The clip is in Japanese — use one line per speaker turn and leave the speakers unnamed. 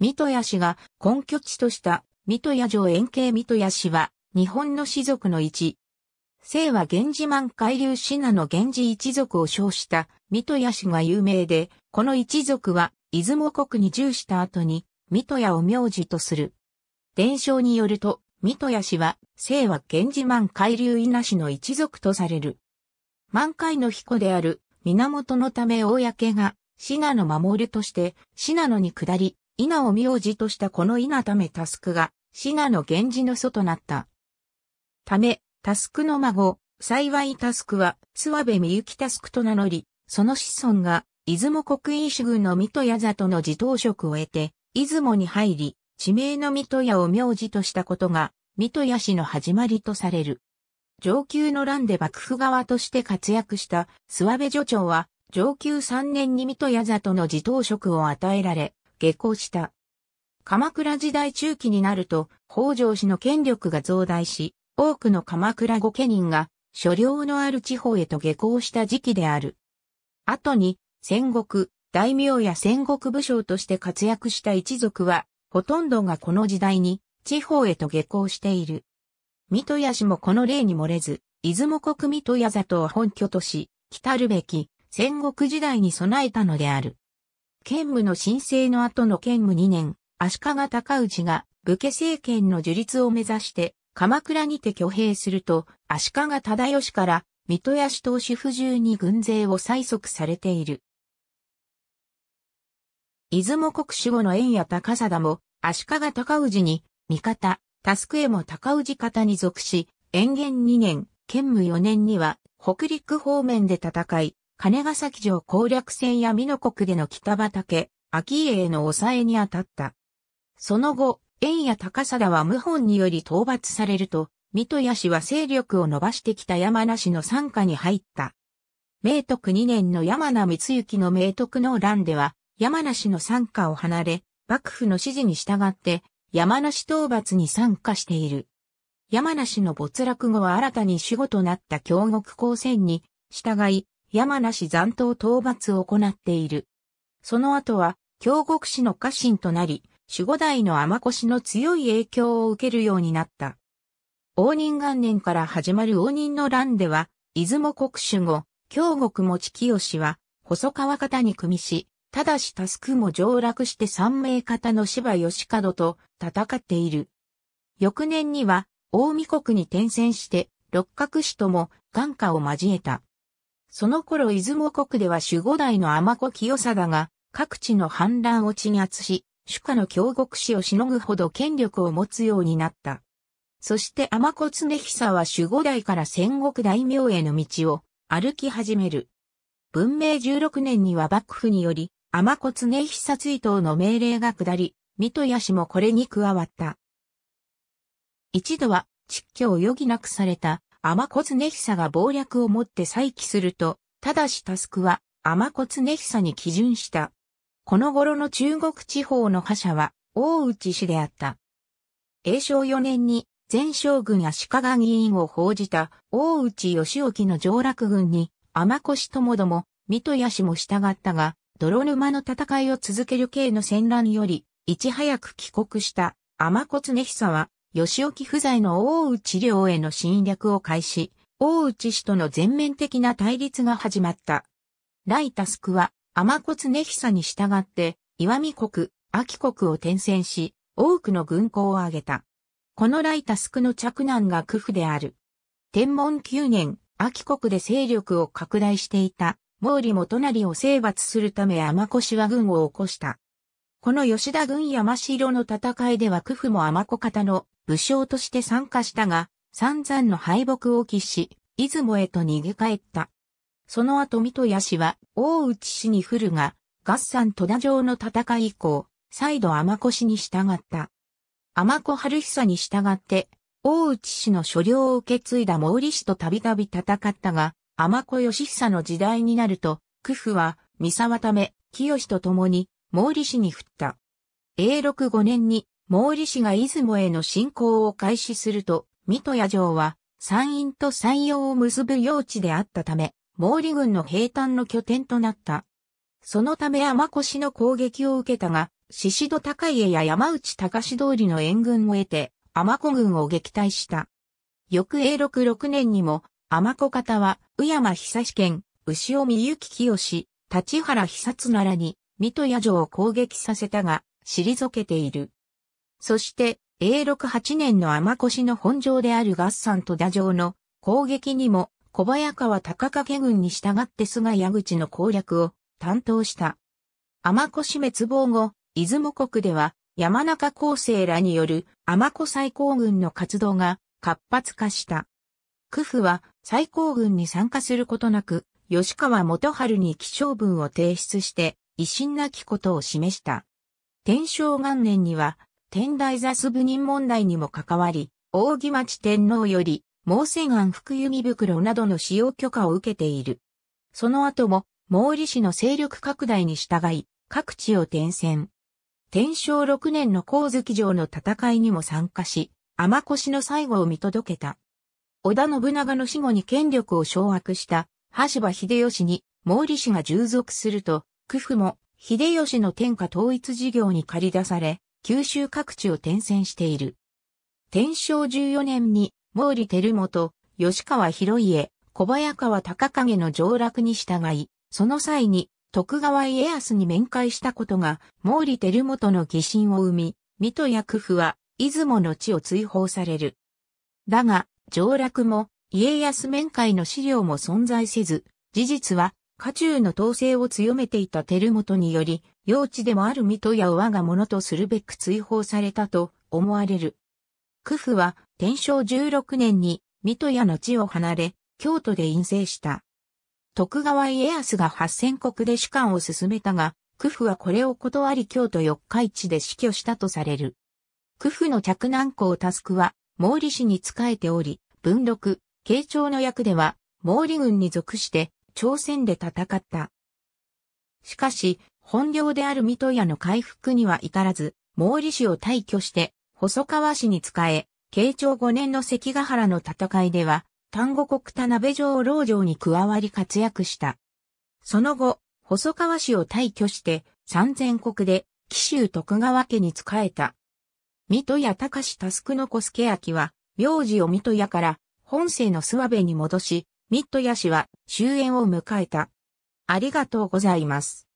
水戸屋氏が根拠地とした水戸屋城円形水戸屋氏は日本の士族の一。姓は源氏満海流信濃源氏一族を称した水戸屋氏が有名で、この一族は出雲国に従した後に水戸屋を名字とする。伝承によると、水戸屋氏は姓は源氏満海流稲氏の一族とされる。満海の彦である源のため公が信濃守るとして、信濃に下り、稲を苗字としたこの稲ためタスクが、シナの源氏の祖となった。ため、タスクの孫、幸いタスクは、諏訪部みゆきタスクと名乗り、その子孫が、出雲国医主軍の水戸屋里の自頭職を得て、出雲に入り、地名の水戸屋を苗字としたことが、水戸屋氏の始まりとされる。上級の乱で幕府側として活躍した諏訪部助長は、上級3年に水戸屋里の自頭職を与えられ、下校した。鎌倉時代中期になると、北条氏の権力が増大し、多くの鎌倉御家人が、所領のある地方へと下校した時期である。後に、戦国、大名や戦国武将として活躍した一族は、ほとんどがこの時代に、地方へと下校している。水戸屋氏もこの例に漏れず、出雲国水戸屋里を本拠とし、来るべき戦国時代に備えたのである。兼務の申請の後の兼務2年、足利高氏が武家政権の樹立を目指して鎌倉にて挙兵すると、足利忠義から水戸屋氏投市不中に軍勢を催促されている。出雲国守護の縁や高貞も、足利高氏に、味方、タスクへも高氏方に属し、延元2年、兼務4年には、北陸方面で戦い、金ヶ崎城攻略戦や美濃国での北畑、秋家への抑えに当たった。その後、円や高貞は謀反により討伐されると、水戸屋氏は勢力を伸ばしてきた山梨の参加に入った。明徳2年の山名光行の明徳の乱では、山梨の参加を離れ、幕府の指示に従って、山梨討伐に参加している。山梨の没落後は新たに主語となった京極高専に、従い、山梨残党討伐を行っている。その後は、京国氏の家臣となり、守護代の天越の強い影響を受けるようになった。応仁元年から始まる応仁の乱では、出雲国主後、京国持清は、細川方に組みし、ただしタスクも上落して三名方の芝義門と戦っている。翌年には、大見国に転戦して、六角氏とも眼下を交えた。その頃出雲国では守護代の天子清貞が各地の反乱を鎮圧し、主家の京国氏をしのぐほど権力を持つようになった。そして天子常久は守護代から戦国大名への道を歩き始める。文明16年には幕府により、天子常久追悼の命令が下り、水戸屋氏もこれに加わった。一度は、蟄居を余儀なくされた天子常久が謀略をもって再起すると、ただしタスクは天子常久に基準した。この頃の中国地方の覇者は大内氏であった。永正4年に前将軍足利議員を報じた大内義興の上洛軍に天越ともども、水戸屋氏も従ったが、泥沼の戦いを続ける系の戦乱より、いち早く帰国した天越常久は吉沖不在の大内領への侵略を開始、大内氏との全面的な対立が始まった。ライタスクは、天ネヒ久に従って、岩見国、秋国を転戦し、多くの軍港を挙げた。このライタスクの着難がクフである。天文9年、秋国で勢力を拡大していた、毛利元成を征伐するため天腰氏は軍を起こした。この吉田軍山城の戦いでは区府も天子方の武将として参加したが、散々の敗北を喫し、出雲へと逃げ帰った。その後水戸屋氏は大内氏に降るが、合算戸田城の戦い以降、再度天子氏に従った。天子春久に従って、大内氏の所領を受け継いだ毛利氏とたびたび戦ったが、天子義久の時代になると、区府は、三沢ため、清と共に、毛利氏に振った。永禄5年に毛利氏が出雲への侵攻を開始すると、水戸屋城は山陰と山陽を結ぶ用地であったため、毛利軍の平坦の拠点となった。そのため天越の攻撃を受けたが、獅子戸高家や山内隆通りの援軍を得て、天子軍を撃退した。翌永禄6年にも、天子方は、宇山久志県、牛尾美幸清、立原久津ならに、水戸野城を攻撃させたが、退けている。そして、永禄8年の天越の本城である合算と打城の攻撃にも小早川高掛軍に従って菅谷口の攻略を担当した。天越滅亡後、出雲国では山中厚生らによる天越最高軍の活動が活発化した。区府は最高軍に参加することなく、吉川元春に気象文を提出して、維新なきことを示した。天正元年には、天台座ス部人問題にも関わり、大木町天皇より、毛瀬岩福弓袋などの使用許可を受けている。その後も、毛利氏の勢力拡大に従い、各地を転戦。天正6年の光月城の戦いにも参加し、天越の最後を見届けた。織田信長の死後に権力を掌握した、橋場秀吉に、毛利氏が従属すると、区府も秀吉の天下統一事業に駆り出され、九州各地を転戦している。天正14年に毛利輝元、吉川広家、小早川高景の上洛に従い、その際に徳川家康に面会したことが毛利輝元の疑心を生み、水戸や工夫は出雲の地を追放される。だが、上洛も家康面会の資料も存在せず、事実は家中の統制を強めていた照元により、用地でもある水戸や我が者とするべく追放されたと思われる。クフは天正16年に水戸屋の地を離れ、京都で陰性した。徳川家康が八千国で主観を進めたが、クフはこれを断り京都四日市で死去したとされる。クフの着難校タスクは、毛利氏に仕えており、文禄、慶長の役では、毛利軍に属して、朝鮮で戦った。しかし、本領である水戸屋の回復には至らず、毛利氏を退去して、細川氏に仕え、慶長5年の関ヶ原の戦いでは、丹後国田鍋城老城に加わり活躍した。その後、細川氏を退去して、三千国で、紀州徳川家に仕えた。水戸屋隆タスクの小助明は、名字を水戸屋から、本姓の諏訪部に戻し、ミッドヤ氏は終焉を迎えた。ありがとうございます。